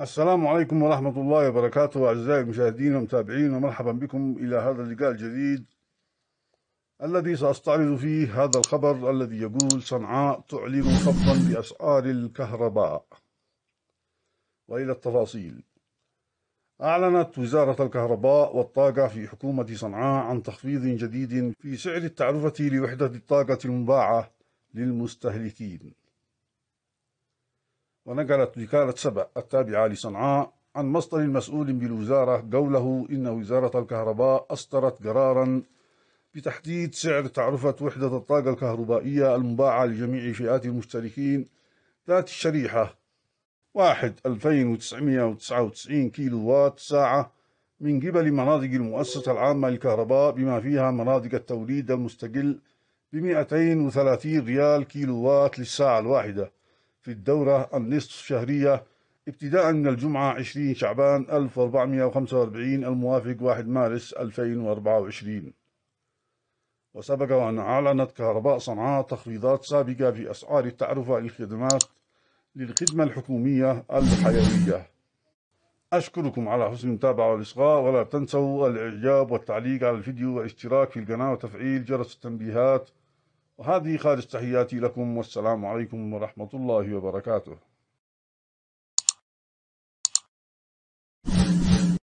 السلام عليكم ورحمة الله وبركاته أعزائي المشاهدين والمتابعين ومرحبا بكم إلى هذا اللقاء الجديد الذي سأستعرض فيه هذا الخبر الذي يقول صنعاء تعلن خفضا بأسعار الكهرباء وإلى التفاصيل أعلنت وزارة الكهرباء والطاقة في حكومة صنعاء عن تخفيض جديد في سعر التعرفة لوحدة الطاقة المباعة للمستهلكين ونقلت وكالة سبع التابعة لصنعاء عن مصدر مسؤول بالوزارة قوله إن وزارة الكهرباء أصدرت قرارا بتحديد سعر تعرفة وحدة الطاقة الكهربائية المباعة لجميع فئات المشتركين ذات الشريحة واحد 2999 كيلو وات ساعة من قبل مناطق المؤسسة العامة للكهرباء بما فيها مناطق التوليد المستقل ب 230 ريال كيلو وات للساعة الواحدة في الدورة النصف شهرية ابتداء من الجمعة 20 شعبان 1445 الموافق 1 مارس 2024 وسبق وأن أعلنت كهرباء صنعاء تخفيضات سابقة في أسعار التعرفة للخدمات للخدمة الحكومية الحيوية أشكركم على حسن المتابعة والإصغاء ولا تنسوا الإعجاب والتعليق على الفيديو والاشتراك في القناة وتفعيل جرس التنبيهات وهذه خالص تحياتي لكم والسلام عليكم ورحمة الله وبركاته